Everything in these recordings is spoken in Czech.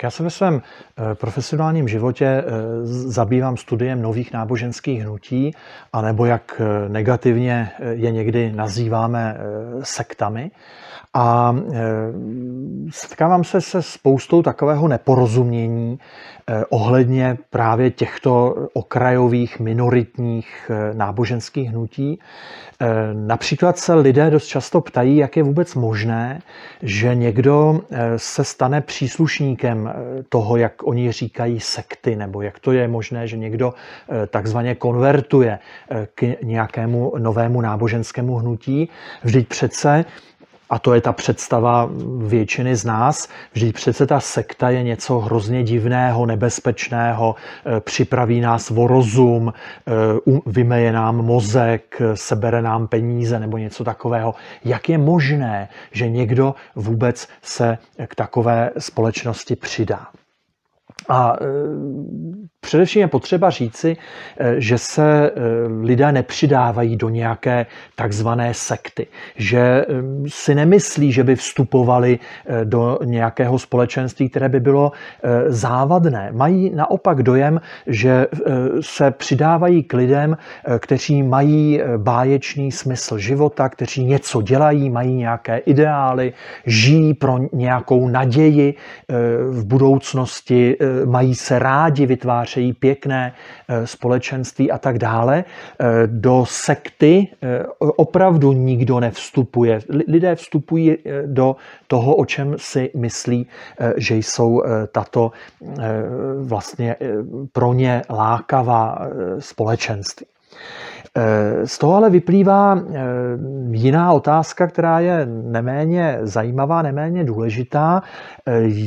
Tak já se ve svém eh, profesionálním životě eh, zabývám studiem nových náboženských hnutí, anebo jak eh, negativně je někdy nazýváme sektami. A setkávám se se spoustou takového neporozumění ohledně právě těchto okrajových, minoritních náboženských hnutí. Například se lidé dost často ptají, jak je vůbec možné, že někdo se stane příslušníkem toho, jak oni říkají sekty, nebo jak to je možné, že někdo eh, takzvaně konvertuje eh, k nějakému novému náboženskému hnutí. Vždyť přece a to je ta představa většiny z nás, vždyť přece ta sekta je něco hrozně divného, nebezpečného, eh, připraví nás o rozum, eh, vymeje nám mozek, sebere nám peníze nebo něco takového. Jak je možné, že někdo vůbec se k takové společnosti přidá? A e, především je potřeba říci, e, že se e, lidé nepřidávají do nějaké takzvané sekty, že si nemyslí, že by vstupovali do nějakého společenství, které by bylo závadné. Mají naopak dojem, že se přidávají k lidem, kteří mají báječný smysl života, kteří něco dělají, mají nějaké ideály, žijí pro nějakou naději v budoucnosti, mají se rádi, vytvářejí pěkné e, společenství a tak dále. E, do sekty e, opravdu nikdo nevstupuje. Lidé vstupují do toho, o čem si myslí, že jsou tato vlastně pro ně lákavá společenství. Z toho ale vyplývá jiná otázka, která je neméně zajímavá, neméně důležitá.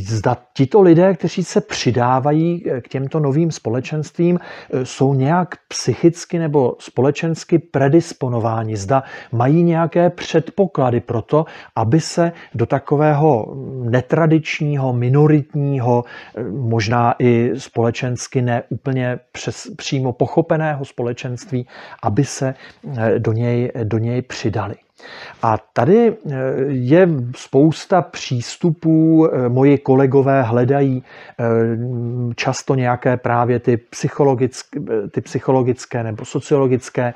Zda tito lidé, kteří se přidávají eh, k těmto novým společenstvím, eh, jsou nějak psychicky nebo společensky predisponováni. Zda mají nějaké předpoklady pro to, aby se do takového netradičního, minoritního, eh, možná i společensky neúplně přímo pochopeného společenství, aby se do něj, do něj přidali. A tady eh, je spousta přístupů, eh, moji kolegové hledají eh, často nějaké právě ty psychologické, ty psychologické nebo sociologické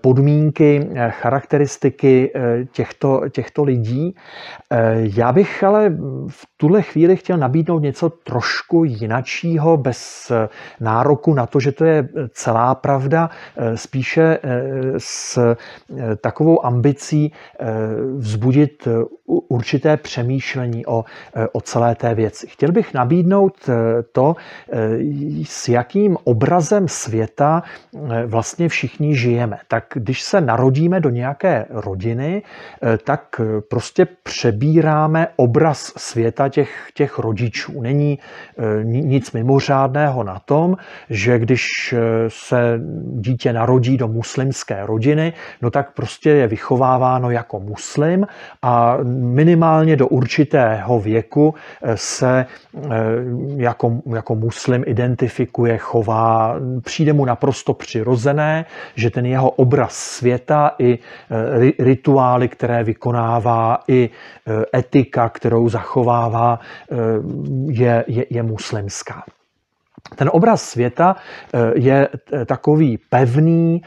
podmínky, charakteristiky těchto, těchto lidí. Já bych ale v tuhle chvíli chtěl nabídnout něco trošku jinačího, bez nároku na to, že to je celá pravda, spíše s takovou ambicí, věcí eh, vzbudit eh, určité přemýšlení o, e, o celé té věci. Chtěl bych nabídnout e, to, e, s jakým obrazem světa vlastně všichni žijeme. Tak když se narodíme do nějaké rodiny, tak prostě přebíráme obraz světa těch, těch rodičů. Není nic mimořádného na tom, že když se dítě narodí do muslimské rodiny, no tak prostě je vychováváno jako muslim a minimálně do určitého věku eh, se eh, jako, jako muslim identifikuje, chová, přijde mu naprosto přirozené, že ten jeho obraz světa i eh, rituály, které vykonává, i etika, kterou zachovává, je, je, je muslimská. Ten obraz světa je takový pevný,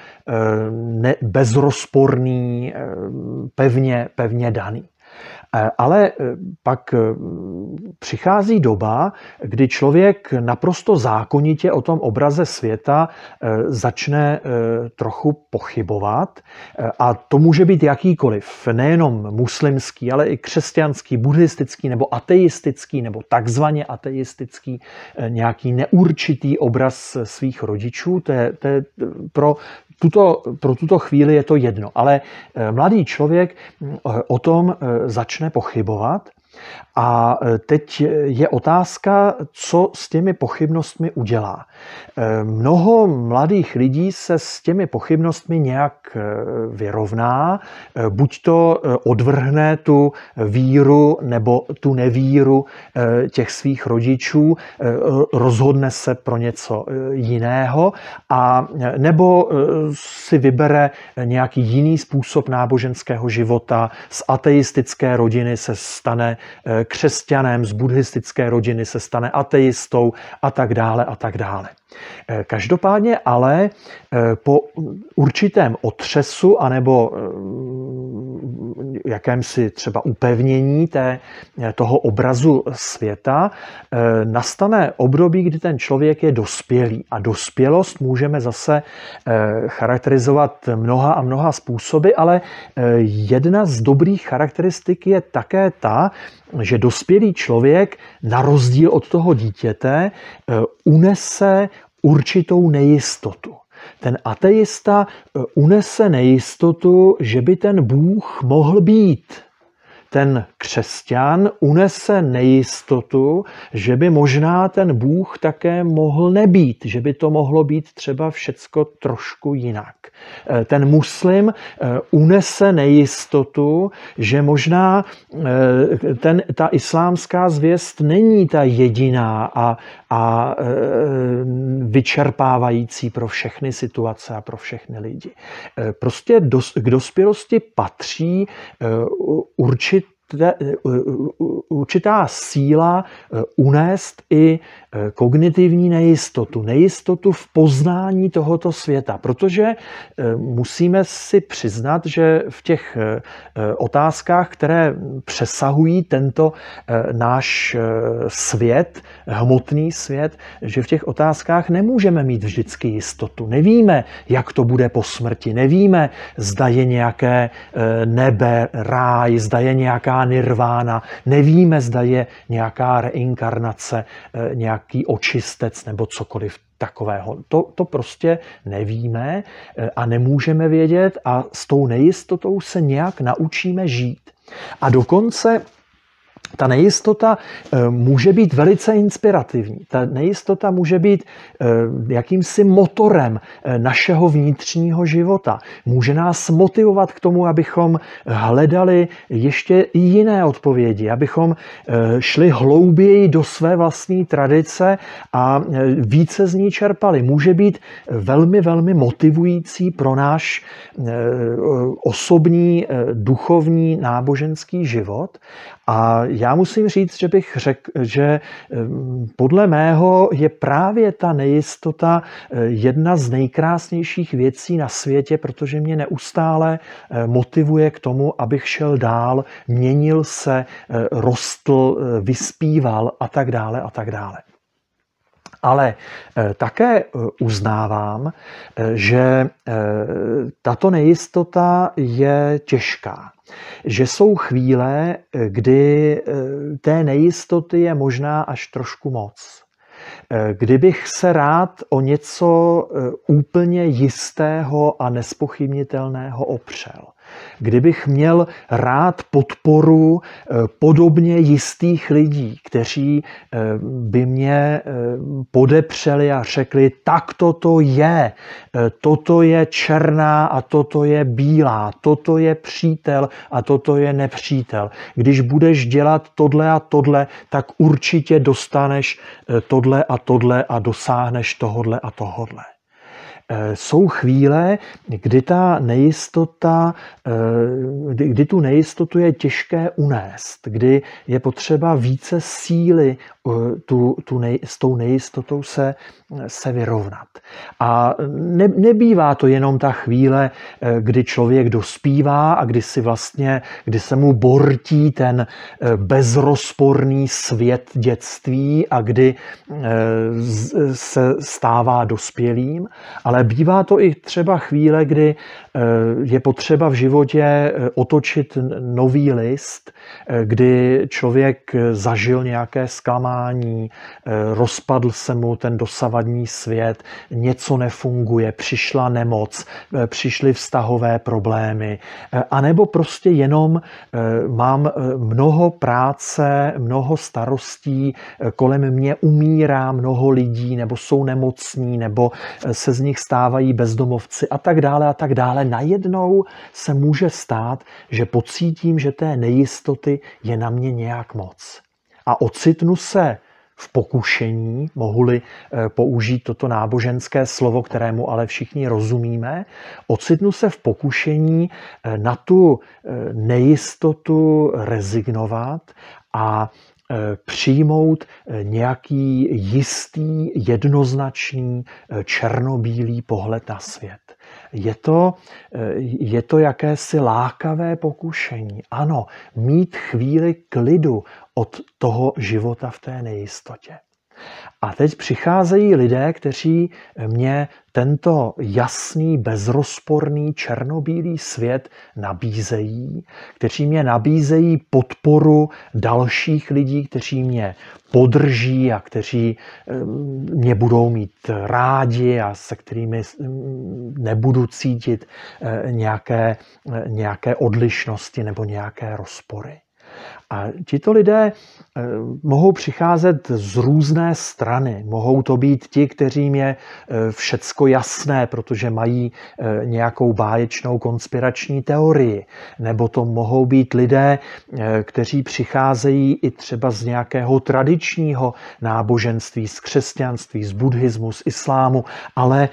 bezrozporný, pevně, pevně daný. Eh, ale eh, pak eh, přichází doba, kdy člověk naprosto zákonitě o tom obraze světa začne trochu pochybovat a to může být jakýkoliv, nejenom muslimský, ale i křesťanský, buddhistický nebo ateistický nebo takzvaně ateistický, nějaký neurčitý obraz svých rodičů. To je, to je pro tuto, pro tuto chvíli je to jedno, ale mladý člověk o tom začne začne pochybovat a e, teď je otázka, co s těmi pochybnostmi udělá. E, mnoho mladých lidí se s těmi pochybnostmi nějak e, vyrovná, buď to odvrhne tu víru nebo tu nevíru těch svých rodičů, rozhodne se pro něco jiného, a nebo si vybere nějaký jiný způsob náboženského života, z ateistické rodiny se stane Eh, křesťanem z buddhistické rodiny se stane ateistou a tak dále a tak dále. Eh, každopádně ale eh, po určitém otřesu anebo eh, jakémsi třeba upevnění té, toho obrazu světa nastane období, kdy ten člověk je dospělý. A dospělost můžeme zase charakterizovat mnoha a mnoha způsoby, ale jedna z dobrých charakteristik je také ta, že dospělý člověk na rozdíl od toho dítěte unese určitou nejistotu. Ten ateista eh, unese nejistotu, že by ten Bůh mohl být. Ten křesťan unese nejistotu, že by možná ten Bůh také mohl nebýt, že by to mohlo být třeba všecko trošku jinak. Eh, ten muslim eh, unese nejistotu, že možná ten, ta islámská zvěst není ta jediná a, a vyčerpávající pro všechny situace a pro všechny lidi. Eh, prostě k dospělosti patří eh, určitá eh, určitá síla unést i Eh, kognitivní nejistotu, nejistotu v poznání tohoto světa, protože eh, musíme si přiznat, že v těch eh, otázkách, které přesahují tento náš svět, hmotný svět, že v těch otázkách nemůžeme mít vždycky jistotu. Nevíme, jak to bude po smrti, nevíme, zda je nějaké nebe, ráj, zda je nějaká nirvána, nevíme, zda je nějaká reinkarnace, nějak nějaký očistec nebo cokoliv takového. To, to prostě nevíme e, a nemůžeme vědět a s tou nejistotou se nějak naučíme žít. A dokonce ta nejistota eh, může být velice inspirativní. Ta nejistota může být eh, jakýmsi motorem eh, našeho vnitřního života. Může nás motivovat k tomu, abychom hledali ještě jiné odpovědi, abychom šli hlouběji do své vlastní tradice a více z ní čerpali. Může být velmi, velmi motivující pro náš osobní, duchovní, náboženský život. A já musím říct, že bych řekl, že eh, podle mého je právě ta nejistota eh, jedna z nejkrásnějších věcí na světě, protože mě neustále eh, motivuje k tomu, abych šel dál, měnil se, rostl, vyspíval a tak dále a tak dále. Ale eh, také eh, uznávám, eh, že tato nejistota je těžká. Že jsou chvíle, kdy té nejistoty je možná až trošku moc. Kdybych se rád o něco úplně jistého a nespochybnitelného opřel. Kdybych měl rád podporu eh, podobně jistých lidí, kteří eh, by mě eh, podepřeli a řekli, tak toto je, toto je černá a toto je bílá, toto je přítel a toto je nepřítel. Když budeš dělat tohle a tohle, tak určitě dostaneš tohle a tohle a dosáhneš tohodle a tohodle. Eh, jsou chvíle, kdy ta nejistota, eh, kdy, tu nejistotu je těžké unést, kdy je potřeba více síly eh, tu, tu nej, s tou nejistotou se, se vyrovnat. A ne, nebývá to jenom ta chvíle, kdy člověk dospívá a kdy si vlastně, kdy se mu bortí ten bezrozporný svět dětství a kdy se stává dospělým, ale ale bývá to i třeba chvíle, kdy eh, je potřeba v životě eh, otočit nový list, eh, kdy člověk zažil nějaké zklamání, rozpadl se mu ten dosavadní svět, něco nefunguje, přišla nemoc, přišly vztahové problémy, anebo prostě jenom mám mnoho práce, mnoho starostí, kolem mě umírá mnoho lidí, nebo jsou nemocní, nebo se z nich stávají bezdomovci a tak dále a tak dále. Najednou se může stát, že pocítím, že té nejistoty je na mě nějak moc. A ocitnu se v pokušení, mohu-li eh, použít toto náboženské slovo, kterému ale všichni rozumíme, ocitnu se v pokušení eh, na tu eh, nejistotu rezignovat a Eh, přijmout eh, nějaký jistý, jednoznačný, eh, černobílý pohled na svět. Je to, je to jakési lákavé pokušení. Ano, mít chvíli klidu od toho života v té nejistotě. A teď přicházejí lidé, kteří mě tento jasný, bezrozporný, černobílý svět nabízejí, kteří mě nabízejí podporu dalších lidí, kteří mě podrží a kteří eh, mě budou mít rádi a se kterými mm, nebudu cítit eh, nějaké, eh, nějaké odlišnosti nebo nějaké rozpory. A tito lidé eh, mohou přicházet z různé strany. Mohou to být ti, kteří je eh, všecko jasné, protože mají eh, nějakou báječnou konspirační teorii. Nebo to mohou být lidé, kteří přicházejí i třeba z nějakého tradičního náboženství, z křesťanství, z buddhismu, z islámu, ale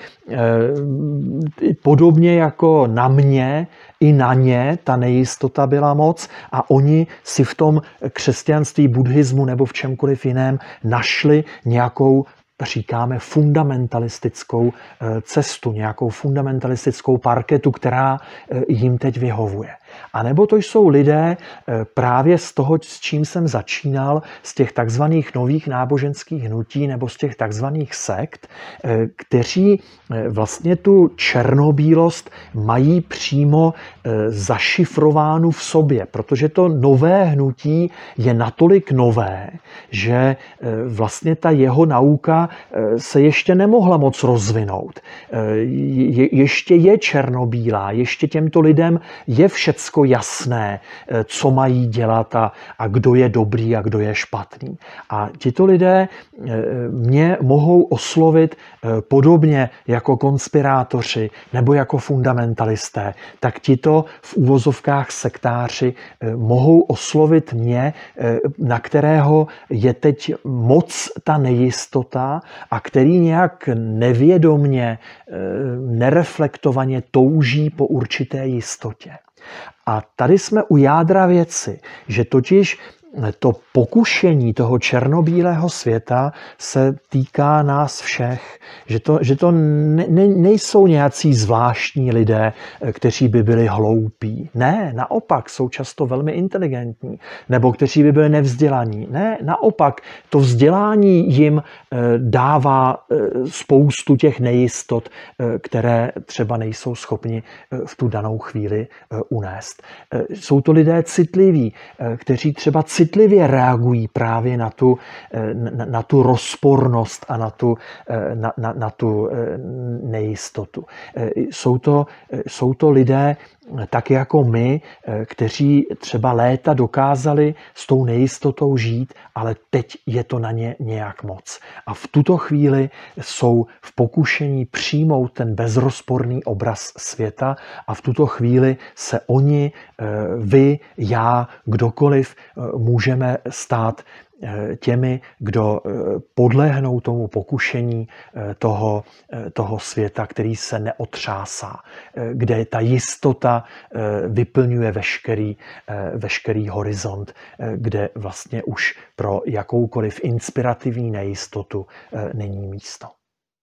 podobně jako na mě, i na ně ta nejistota byla moc a oni si v tom tom křesťanství, buddhismu nebo v čemkoliv jiném našli nějakou říkáme fundamentalistickou eh, cestu, nějakou fundamentalistickou parketu, která eh, jim teď vyhovuje. A nebo to jsou lidé eh, právě z toho, s čím jsem začínal, z těch takzvaných nových náboženských hnutí nebo z těch takzvaných sekt, eh, kteří eh, vlastně tu černobílost mají přímo zašifrovánu v sobě, protože to nové hnutí je natolik nové, že vlastně ta jeho nauka se ještě nemohla moc rozvinout. ještě je černobílá, ještě těmto lidem je všecko všecko jasné, eh, co mají dělat a, a kdo je dobrý a kdo je špatný. A tito lidé eh, mě mohou oslovit eh, podobně jako konspirátoři nebo jako fundamentalisté, tak tito v úvozovkách sektáři mohou oslovit mě, na kterého je teď moc ta nejistota a který nějak nevědomně, nereflektovaně touží po určité jistotě. A tady jsme u jádra věci, že totiž to pokušení toho černobílého světa se týká nás všech. Že to, že to ne, ne, nejsou nějací zvláštní lidé, kteří by byli hloupí. Ne, naopak, jsou často velmi inteligentní. Nebo kteří by byli nevzdělaní. Ne, naopak, to vzdělání jim eh, dává eh, spoustu těch nejistot, eh, které třeba nejsou schopni v tu danou chvíli unést. Jsou to lidé citliví, kteří třeba citliví citlivě reagují právě na tu, eh, na, na tu rozpornost a na tu, eh, na, na, na tu eh, nejistotu. Jsou to, jsou to lidé, tak jako my, kteří třeba léta dokázali s tou nejistotou žít, ale teď je to na ně nějak moc. A v tuto chvíli jsou v pokušení přijmout ten bezrozporný obraz světa a v tuto chvíli se oni, vy, já, kdokoliv může můžeme stát eh, těmi, kdo eh, podlehnou tomu pokušení eh, toho, toho světa, který se neotřásá, kde ta jistota vyplňuje veškerý, veškerý horizont, kde vlastně už pro jakoukoliv inspirativní nejistotu není místo.